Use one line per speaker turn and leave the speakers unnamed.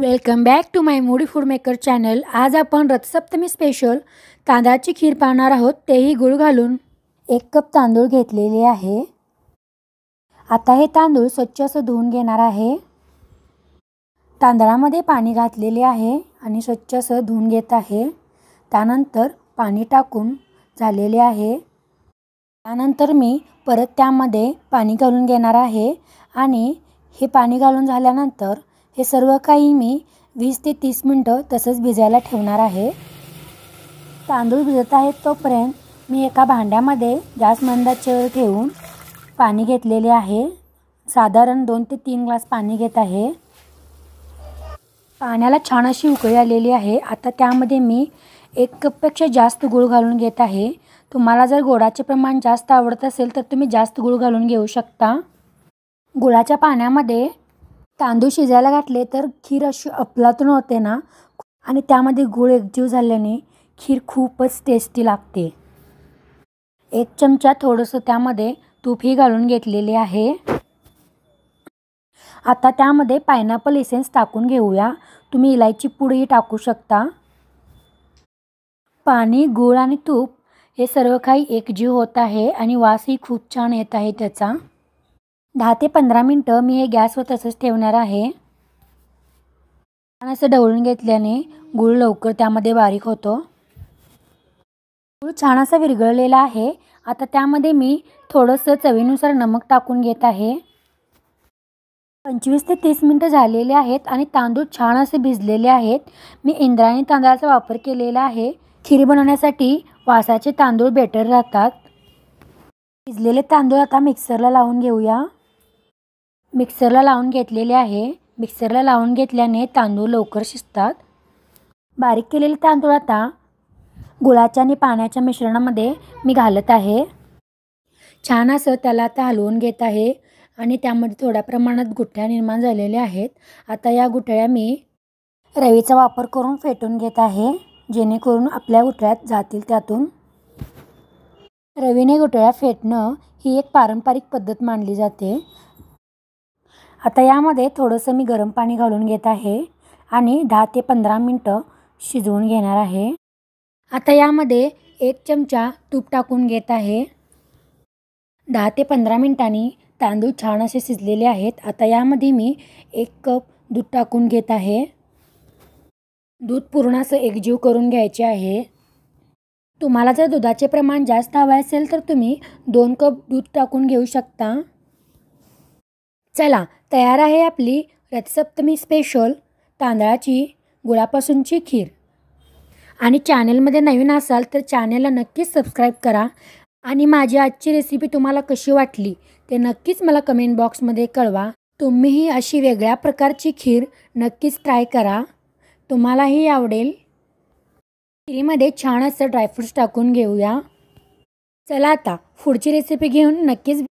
welcome back to my moody food maker channel आज आपण Rathasaptami special तांदळाची खीर पाहणार आहोत तेही गुळ घालून एक कप तांदूळ घेतलेले आहे आता हे तांदूळ स्वच्छ असं धुवून घेणार आहे तांदळामध्ये पाणी घातलेले आहे आणि स्वच्छ असं धुवून घेत आहे त्यानंतर पाणी टाकून झालेले आहे त्यानंतर मी परत त्यामध्ये पाणी घालून घेणार आहे आणि हे पाणी घालून झाल्यानंतर हे सर्व काही मी वीस ते तीस मिनटं तसंच भिजायला ठेवणार आहे तांदूळ भिजत आहेत तोपर्यंत मी एका भांड्यामध्ये गॅस मंदाचेवर ठेवून पाणी घेतलेले आहे साधारण दोन ते तीन ग्लास पाणी घेत आहे पाण्याला छान अशी उकळी आलेली आहे आता त्यामध्ये मी एक कपपेक्षा जास्त गुळ घालून घेत आहे तुम्हाला जर गोडाचे प्रमाण जास्त आवडत असेल तर तुम्ही जास्त गुळ घालून घेऊ शकता गुळाच्या पाण्यामध्ये तांदूळ शिजायला घातले तर खीर अशी अपलातून होते ना आणि त्यामध्ये गूळ एकजीव झाल्याने खीर खूपच टेस्टी लागते एक चमचा थोडंसं त्यामध्ये तूपही घालून घेतलेले आहे आता त्यामध्ये पायनॅपल इसेन्स टाकून घेऊया तुम्ही इलायची पुडीही टाकू शकता पाणी गूळ आणि तूप हे सर्व काही एकजीव होत आहे आणि वासही खूप छान येत आहे त्याचा दहा ते पंधरा मिनटं मी हे गॅसवर तसंच ठेवणार आहे छान असं ढवळून घेतल्याने गूळ लवकर त्यामध्ये बारीक होतो गूळ छान असा विरघळलेला आहे आता त्यामध्ये मी थोडंसं चवीनुसार नमक टाकून घेत आहे पंचवीस ते तीस मिनटं झालेले आहेत आणि तांदूळ छान असे भिजलेले आहेत मी इंद्रायणी तांदळाचा वापर केलेला आहे खीर बनवण्यासाठी वासाचे तांदूळ बेटर राहतात भिजलेले तांदूळ आता मिक्सरला लावून घेऊया मिक्सरला लावून घेतलेले आहे मिक्सरला लावून घेतल्याने तांदूळ लवकर शिजतात बारीक केलेले तांदूळ आता गुळाच्या आणि पाण्याच्या मिश्रणामध्ये मी घालत आहे छान असं त्याला आता हलवून घेत आहे आणि त्यामध्ये थोड्या प्रमाणात गुठळ्या निर्माण झालेल्या आहेत आता या गुठळ्या मी रवीचा वापर करून फेटून घेत आहे जेणेकरून आपल्या गुठळ्यात जातील त्यातून रवीने गुठळ्या फेटणं ही एक पारंपरिक पद्धत मानली जाते आता यामध्ये थोडंसं मी गरम पाणी घालून घेत आहे आणि दहा ते पंधरा मिनटं शिजवून घेणार आहे आता यामध्ये एक चमचा तूप टाकून घेत आहे दहा ते पंधरा मिनटांनी तांदूळ छान असे शिजलेले आहेत आता यामध्ये मी एक कप दूध टाकून घेत आहे दूध पूर्ण असं एकजीव करून घ्यायचे आहे तुम्हाला जर दुधाचे प्रमाण जास्त हवे असेल तर तुम्ही दोन कप दूध टाकून घेऊ शकता चला तयार आहे आपली रथसप्तमी स्पेशल तांदळाची गुळापासूनची खीर आणि चॅनेलमध्ये नवीन असाल तर चॅनेलला नक्कीच सबस्क्राईब करा आणि माझी आजची रेसिपी तुम्हाला कशी वाटली ते नक्कीच मला कमेंट बॉक्समध्ये कळवा तुम्हीही अशी वेगळ्या प्रकारची खीर नक्कीच ट्राय करा तुम्हालाही आवडेल खिरीमध्ये छान असं ड्रायफ्रूट्स टाकून घेऊया चला आता पुढची रेसिपी घेऊन नक्कीच